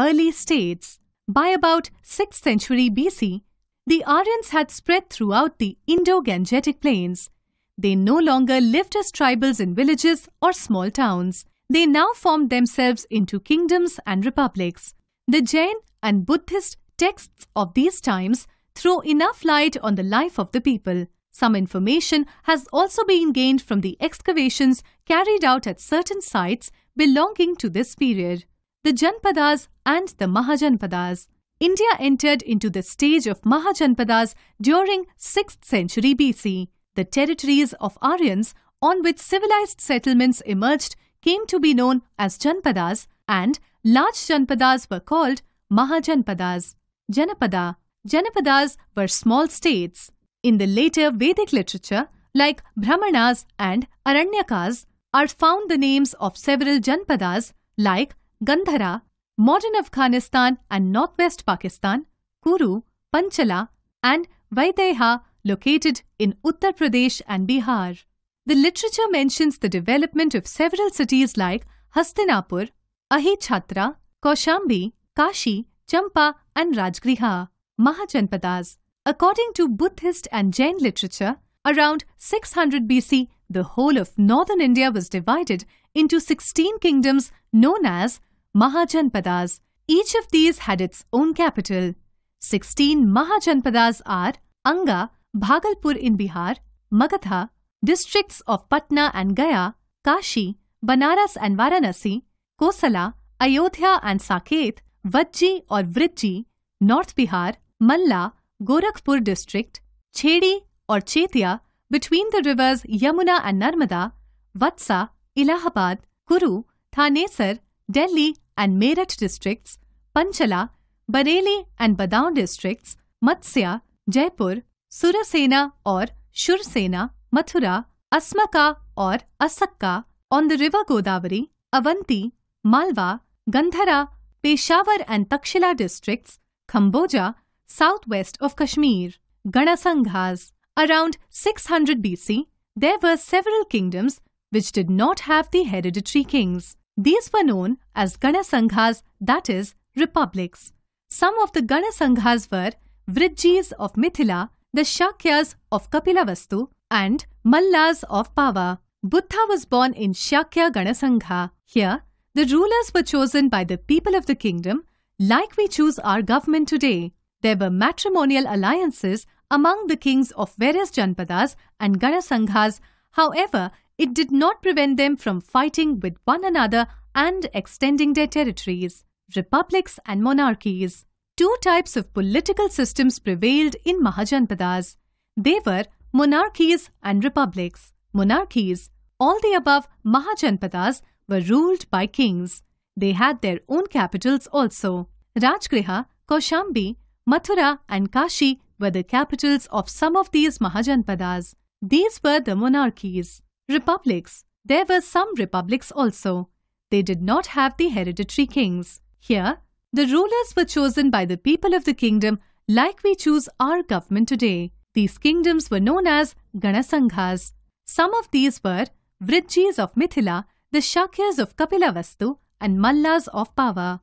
early states, by about 6th century BC, the Aryans had spread throughout the Indo-Gangetic plains. They no longer lived as tribals in villages or small towns. They now formed themselves into kingdoms and republics. The Jain and Buddhist texts of these times throw enough light on the life of the people. Some information has also been gained from the excavations carried out at certain sites belonging to this period the Janpadas and the Mahajanpadas. India entered into the stage of Mahajanpadas during 6th century BC. The territories of Aryans on which civilized settlements emerged came to be known as Janpadas and large Janpadas were called Mahajanpadas. Janapada. Janapadas were small states. In the later Vedic literature, like Brahmanas and Aranyakas, are found the names of several Janpadas like Gandhara, modern Afghanistan and northwest Pakistan, Kuru, Panchala, and Vaideha, located in Uttar Pradesh and Bihar. The literature mentions the development of several cities like Hastinapur, Ahichhatra, Kaushambi, Kashi, Champa, and Rajgriha, Mahajanpadas. According to Buddhist and Jain literature, around 600 BC, the whole of northern India was divided into 16 kingdoms known as Mahajanpadas. Each of these had its own capital. 16 Mahajanpadas are Anga, Bhagalpur in Bihar, Magatha, districts of Patna and Gaya, Kashi, Banaras and Varanasi, Kosala, Ayodhya and Saket, Vajji or Vrijji, North Bihar, Malla, Gorakhpur district, Chedi or Chetia, between the rivers Yamuna and Narmada, Vatsa, Allahabad, Kuru, Thanesar, Delhi and Meerut districts, Panchala, Bareilly and Badaun districts, Matsya, Jaipur, Surasena or Shursena, Mathura, Asmaka or Asakka, on the river Godavari, Avanti, Malwa, Gandhara, Peshawar and Takshila districts, Kamboja, southwest of Kashmir, Ganasanghas. Around 600 BC, there were several kingdoms which did not have the hereditary kings. These were known as Ganasanghas, that is, republics. Some of the Ganasanghas were Vrijjis of Mithila, the Shakyas of Kapilavastu, and Mallas of Pava. Buddha was born in Shakya Ganasangha. Here, the rulers were chosen by the people of the kingdom, like we choose our government today. There were matrimonial alliances among the kings of various Janpadas and Ganasanghas. However, it did not prevent them from fighting with one another and extending their territories, republics and monarchies. Two types of political systems prevailed in Mahajanpadas. They were monarchies and republics. Monarchies, all the above Mahajanpadas, were ruled by kings. They had their own capitals also. Rajgriha, Kaushambi, Mathura and Kashi were the capitals of some of these Mahajanpadas. These were the monarchies. Republics. There were some republics also. They did not have the hereditary kings. Here, the rulers were chosen by the people of the kingdom like we choose our government today. These kingdoms were known as Ganasanghas. Some of these were Vrijjis of Mithila, the Shakyas of Kapilavastu, and Mallas of Pava.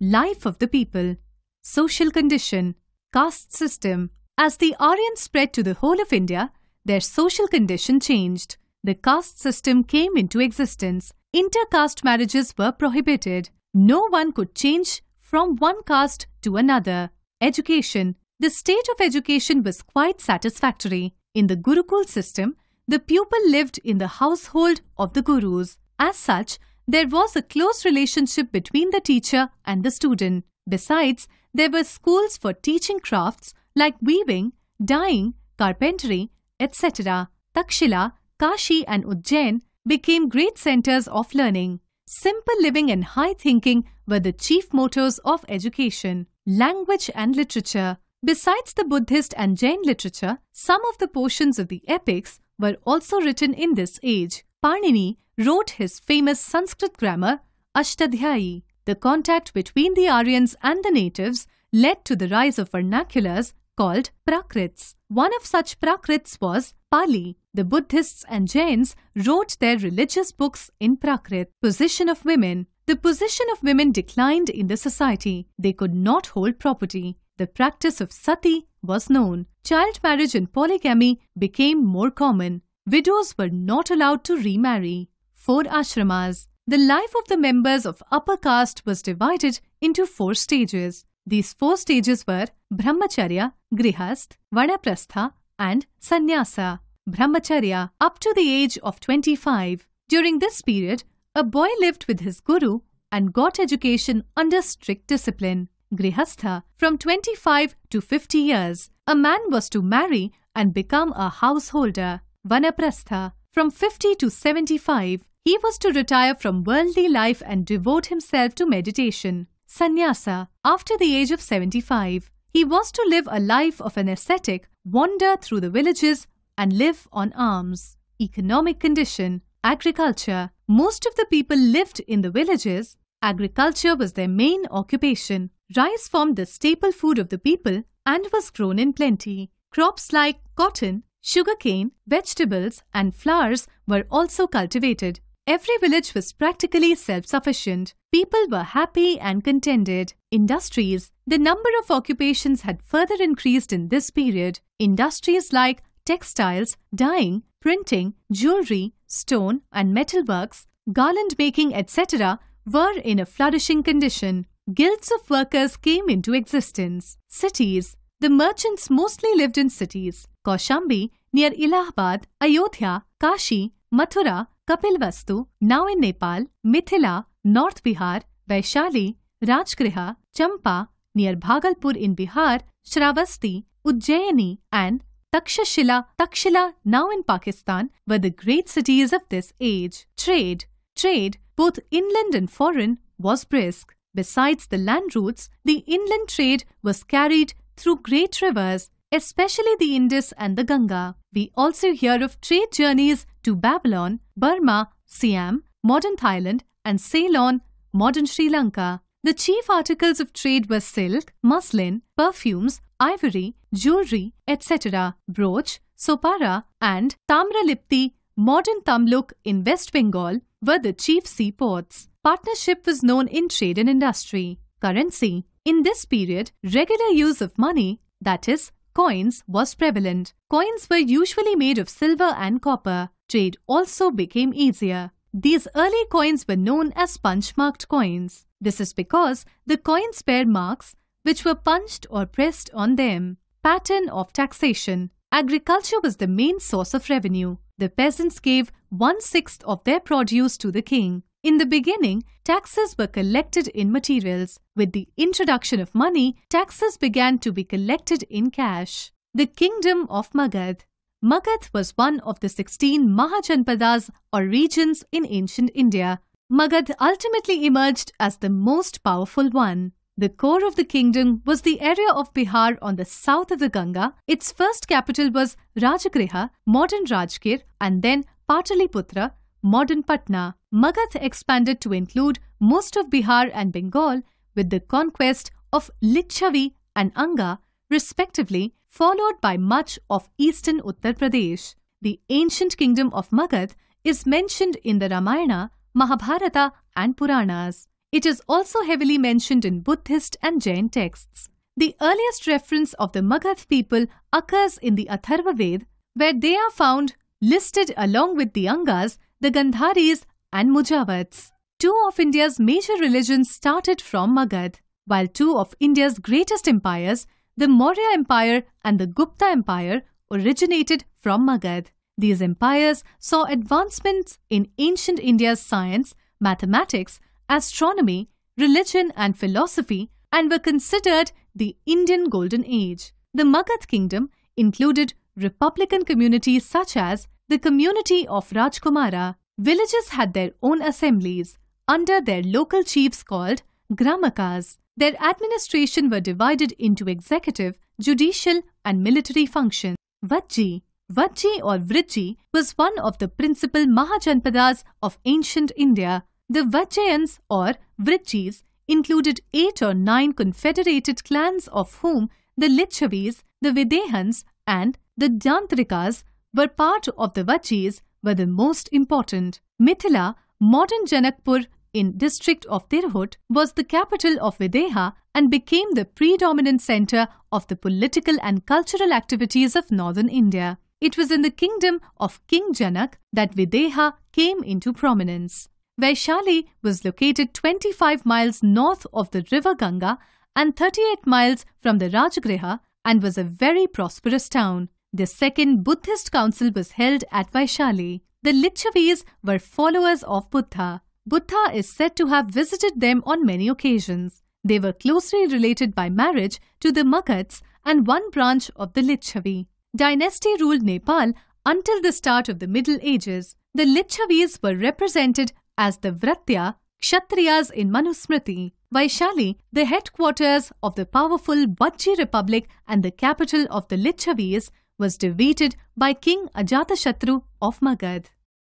Life of the people, social condition, caste system. As the Aryans spread to the whole of India, their social condition changed the caste system came into existence. Intercaste marriages were prohibited. No one could change from one caste to another. Education. The state of education was quite satisfactory. In the Gurukul system, the pupil lived in the household of the gurus. As such, there was a close relationship between the teacher and the student. Besides, there were schools for teaching crafts like weaving, dyeing, carpentry, etc. Takshila Kashi and Ujjain became great centers of learning. Simple living and high thinking were the chief motors of education, language and literature. Besides the Buddhist and Jain literature, some of the portions of the epics were also written in this age. Panini wrote his famous Sanskrit grammar, Ashtadhyayi. The contact between the Aryans and the natives led to the rise of vernaculars called Prakrits. One of such Prakrits was Pali, the Buddhists and Jains wrote their religious books in Prakrit. Position of women. The position of women declined in the society. They could not hold property. The practice of sati was known. Child marriage and polygamy became more common. Widows were not allowed to remarry. 4 ashramas. The life of the members of upper caste was divided into four stages. These four stages were Brahmacharya, Grihast, Vanaprastha and Sannyasa brahmacharya up to the age of 25. During this period, a boy lived with his guru and got education under strict discipline. Grihastha from 25 to 50 years. A man was to marry and become a householder. Vanaprastha from 50 to 75. He was to retire from worldly life and devote himself to meditation. Sannyasa after the age of 75. He was to live a life of an ascetic, wander through the villages and live on alms. Economic condition, agriculture. Most of the people lived in the villages. Agriculture was their main occupation. Rice formed the staple food of the people and was grown in plenty. Crops like cotton, sugarcane, vegetables and flowers were also cultivated. Every village was practically self-sufficient. People were happy and contented. Industries. The number of occupations had further increased in this period. Industries like textiles, dyeing, printing, jewelry, stone and metalworks, garland making, etc., were in a flourishing condition. Guilds of workers came into existence. Cities. The merchants mostly lived in cities. Kaushambi, near Allahabad, Ayodhya, Kashi, Mathura, Kapilvastu, now in Nepal, Mithila, North Bihar, Vaishali, Rajgriha, Champa, near Bhagalpur in Bihar, Shravasti, Ujjayini and Takshashila, Takshila, now in Pakistan, were the great cities of this age. Trade, trade, both inland and foreign, was brisk. Besides the land routes, the inland trade was carried through great rivers, especially the Indus and the Ganga. We also hear of trade journeys to Babylon, Burma, Siam, modern Thailand, and Ceylon, modern Sri Lanka. The chief articles of trade were silk, muslin, perfumes, ivory, jewelry, etc., brooch, sopara, and Tamralipti, modern Tamluk in West Bengal were the chief seaports. Partnership was known in trade and industry. Currency. In this period, regular use of money, that is, coins, was prevalent. Coins were usually made of silver and copper. Trade also became easier. These early coins were known as punch-marked coins. This is because the coins bear marks which were punched or pressed on them. Pattern of taxation. Agriculture was the main source of revenue. The peasants gave one-sixth of their produce to the king. In the beginning, taxes were collected in materials. With the introduction of money, taxes began to be collected in cash. The Kingdom of Magad Magad was one of the 16 Mahajanpadas or regions in ancient India. Magad ultimately emerged as the most powerful one. The core of the kingdom was the area of Bihar on the south of the Ganga. Its first capital was Rajagriha, modern Rajgir, and then Pataliputra, modern Patna. Magath expanded to include most of Bihar and Bengal with the conquest of Lichavi and Anga, respectively, followed by much of eastern Uttar Pradesh. The ancient kingdom of Magath is mentioned in the Ramayana, Mahabharata, and Puranas. It is also heavily mentioned in Buddhist and Jain texts. The earliest reference of the Magad people occurs in the Atharva where they are found listed along with the Angas, the Gandharis, and Mujavats. Two of India's major religions started from Magad, while two of India's greatest empires, the Maurya Empire and the Gupta Empire, originated from Magad. These empires saw advancements in ancient India's science, mathematics, astronomy, religion, and philosophy and were considered the Indian Golden Age. The Magad kingdom included republican communities such as the community of Rajkumara. Villages had their own assemblies under their local chiefs called Gramakas. Their administration were divided into executive, judicial and military functions. Vajji Vajji or Vrijji was one of the principal Mahajanpadas of ancient India the Vachayans or Vrichis included eight or nine confederated clans of whom the Lichavis, the Videhans and the Dyantrikas were part of the Vachis were the most important. Mithila, modern Janakpur in district of Tirhut was the capital of Videha and became the predominant center of the political and cultural activities of northern India. It was in the kingdom of King Janak that Videha came into prominence. Vaishali was located 25 miles north of the river Ganga and 38 miles from the Rajgriha and was a very prosperous town. The second Buddhist council was held at Vaishali. The Lichavis were followers of Buddha. Buddha is said to have visited them on many occasions. They were closely related by marriage to the Magaths and one branch of the Lichavi. Dynasty ruled Nepal until the start of the Middle Ages. The Lichavis were represented as the Vratya, Kshatriyas in Manusmriti, Vaishali, the headquarters of the powerful Bajji Republic and the capital of the Lichavis, was defeated by King Ajatashatru of Magad.